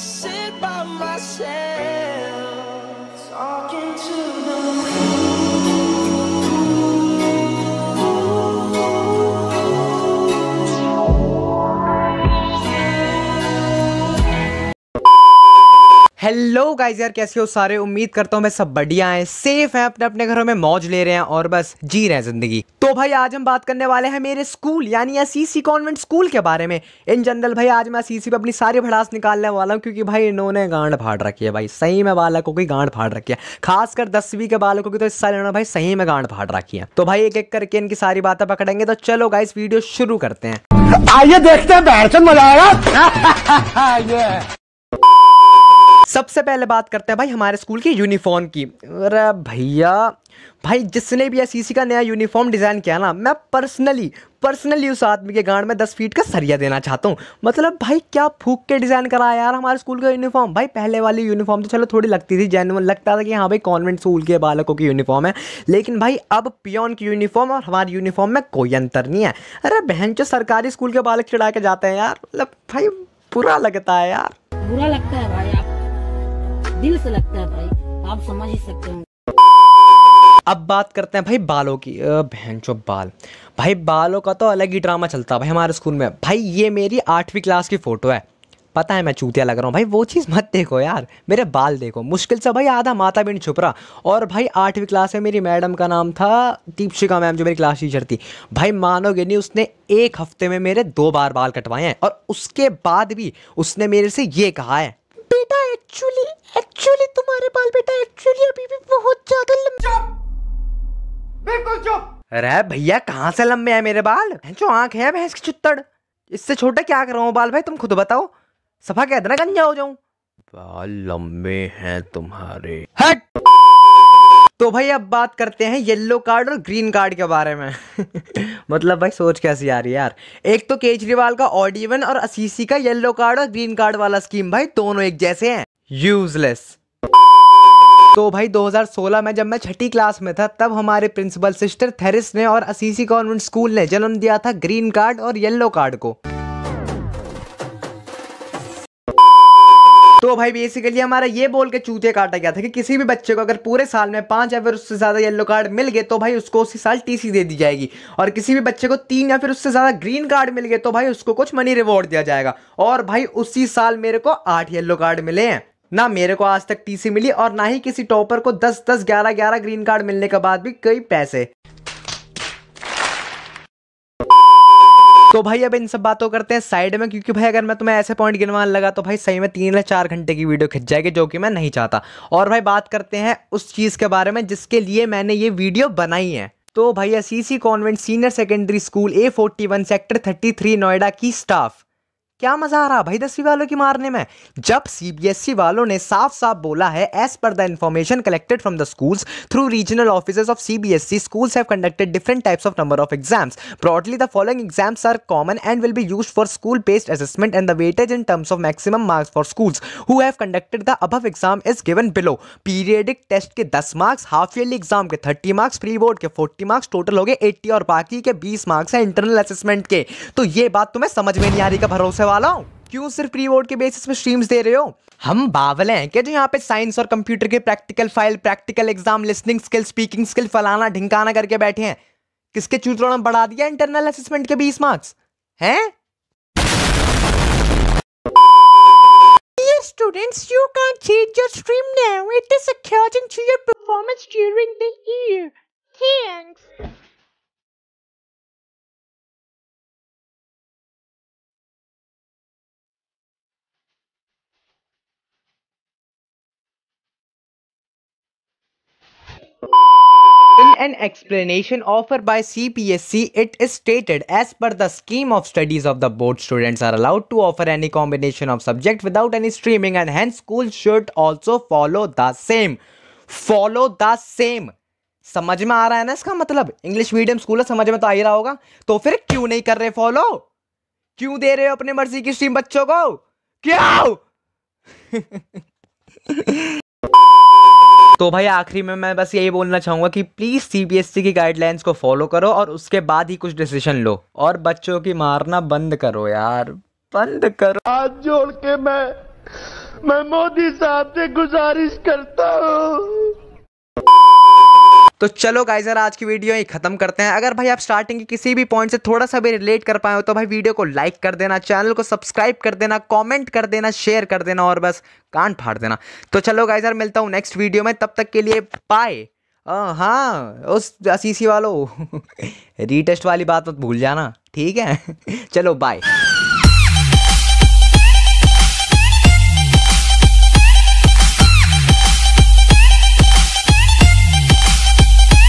sit by myself. Hello guys यार कैसे हो सारे उम्मीद करता हूँ मैं सब बढ़िया हैं सेफ हैं अपने अपने घरों में मौज ले रहे हैं और बस जी रहे हैं ज़िंदगी तो भाई आज हम बात करने वाले हैं मेरे स्कूल यानी असीसी कॉन्वेंट स्कूल के बारे में इन जनरल भाई आज मैं असीसी पे अपनी सारी भड़ास निकालने वाला हूँ क्योंकि भाई इन्होंने गांड फाड़ रखी है भाई सही में बालकों की गांड फाड़ रखी है खासकर दसवीं के बालकों की तो हिस्सा लेना भाई सही में गांड फाड़ रखी है तो भाई एक एक करके इनकी सारी बातें पकड़ेंगे तो चलो गाइस वीडियो शुरू करते हैं आइए देखते हैं मजा आएगा सबसे पहले बात करते हैं भाई हमारे स्कूल की यूनिफॉर्म की अरे भैया भाई जिसने भी एस का नया यूनिफॉर्म डिज़ाइन किया ना मैं पर्सनली पर्सनली उस आदमी के गांड में दस फीट का सरिया देना चाहता हूँ मतलब भाई क्या फूक के डिज़ाइन कराया यार हमारे स्कूल का यूनिफॉर्म भाई पहले वाली यूनिफॉर्म तो चलो थोड़ी लगती थी जैनुअन लगता था कि हाँ भाई कॉन्वेंट स्कूल के बालकों की यूनिफॉर्म है लेकिन भाई अब पियोन की यूनिफॉर्म और हमारी यूनिफॉर्म में कोई अंतर नहीं है अरे बहन जो सरकारी स्कूल के बालक चढ़ा के जाते हैं यार मतलब भाई बुरा लगता है यार बुरा लगता है दिल से लगता है भाई आप समझ ही सकते हो अब बात करते हैं भाई बालों की बहन चो बाल भाई बालों का तो अलग ही ड्रामा चलता है भाई हमारे स्कूल में भाई ये मेरी आठवीं क्लास की फ़ोटो है पता है मैं चूतिया लग रहा हूँ भाई वो चीज़ मत देखो यार मेरे बाल देखो मुश्किल से भाई आधा माता भी नहीं छुप रहा और भाई आठवीं क्लास में मेरी मैडम का नाम था दीपशिका मैम जो मेरी क्लास टीचर थी भाई मानोगे नहीं उसने एक हफ्ते में मेरे दो बार बाल कटवाए हैं और उसके बाद भी उसने मेरे से ये कहा है बेटा एक्चुअली एक्चुअली तुम्हारे बाल बेटा एक्चुअली अभी भी बहुत ज्यादा लंबे बिल्कुल चुप अरे भैया कहाँ से लंबे हैं मेरे बाल है जो आंख है भैंस की चुत्तड़ इससे छोटा क्या कर रहा हूँ बाल भाई तुम खुद बताओ सफा कह देना गंजा हो जाऊं बाल लंबे हैं तुम्हारे हट तो भाई अब बात करते हैं येलो कार्ड और ग्रीन कार्ड के बारे में मतलब भाई सोच कैसी आ रही है यार एक तो केजरीवाल का ऑडिवन और असीसी का येलो कार्ड और ग्रीन कार्ड वाला स्कीम भाई दोनों एक जैसे हैं यूजलेस तो भाई 2016 में जब मैं छठी क्लास में था तब हमारे प्रिंसिपल सिस्टर थेरिस ने और असीसी कॉन्वेंट स्कूल ने जन्म दिया था ग्रीन कार्ड और येलो कार्ड को तो भाई बेसिकली हमारा ये बोल के चूते काटा गया था कि किसी भी बच्चे को अगर पूरे साल में पांच या फिर उससे ज़्यादा येलो कार्ड मिल गए तो भाई उसको उसी साल टीसी दे दी जाएगी और किसी भी बच्चे को तीन या फिर उससे ज़्यादा ग्रीन कार्ड मिल गए तो भाई उसको कुछ मनी रिवॉर्ड दिया जाएगा और भाई उसी साल मेरे को आठ येल्लो कार्ड मिले हैं ना मेरे को आज तक टीसी मिली और ना ही किसी टॉपर को 10 10 11 11 ग्रीन कार्ड मिलने के बाद भी कई पैसे तो भाई अब इन सब बातों करते हैं साइड में क्योंकि भाई अगर मैं तुम्हें ऐसे पॉइंट गिनवाने लगा तो भाई सही में तीन या चार घंटे की वीडियो खिंच जाएगी जो कि मैं नहीं चाहता और भाई बात करते हैं उस चीज़ के बारे में जिसके लिए मैंने ये वीडियो बनाई है तो भैया CC convent senior secondary school A forty one sector thirty three Noida की स्टाफ क्या मजा आ रहा भाई दसवीं वालों की मारने में जब सीबीएसई e वालों ने साफ साफ बोला है as per the information collected from the schools through regional officers of CBSE schools have conducted different types of number of exams broadly the following exams are common and will be use for school based assessment and the weightage in terms of maximum marks for schools who have conducted the above exam is given below periodic test के दस marks half yearly exam के thirty marks pre board के forty marks total हो गए eighty और बाकी के बीस मार्क्स है इंटरनल असेसमेंट के तो ये बात तुम्हें समझ में नहीं आ रही का भरोसा वाला हूँ क्यों सिर्फ प्री बोर्ड के बेसिस पे स्ट्रीम्स दे रहे हो हम बावले हैं क्या जो यहाँ पे साइंस और कंप्यूटर के practical file practical exam listening skill speaking skill फलाना ढिंकाना करके बैठे हैं किसके चूतरों ने बढ़ा दिया इंटरनल असेसमेंट के बीस मार्क्स है Students, you can't change your stream now. It is according to your performance during the year. Thanks. In an explanation offered by CPSC, it is stated as per the scheme of studies of the board, students are allowed to offer any combination of subject without any streaming and hence school should also follow the same. Follow the same. समझ में आ रहा है ना इसका मतलब English medium school है समझ में तो आ ही रहा होगा तो फिर क्यों नहीं कर रहे फॉलो क्यों दे रहे हो अपने मर्जी की स्ट्रीम बच्चों को क्यों तो भाई आखिरी में मैं बस यही बोलना चाहूँगा कि प्लीज़ सी की गाइडलाइंस को फॉलो करो और उसके बाद ही कुछ डिसीजन लो और बच्चों की मारना बंद करो यार बंद करो हाथ जोड़ के मैं मैं मोदी साहब से गुजारिश करता हूँ तो चलो गाइजर आज की वीडियो ही खत्म करते हैं अगर भाई आप स्टार्टिंग के किसी भी पॉइंट से थोड़ा सा भी रिलेट कर पाए हो तो भाई वीडियो को लाइक कर देना चैनल को सब्सक्राइब कर देना कमेंट कर देना शेयर कर देना और बस कान फाड़ देना तो चलो गाइजर मिलता हूँ नेक्स्ट वीडियो में तब तक के लिए बाय हाँ उस असीसी वालों रीटेस्ट वाली बात मत भूल जाना ठीक है चलो बाय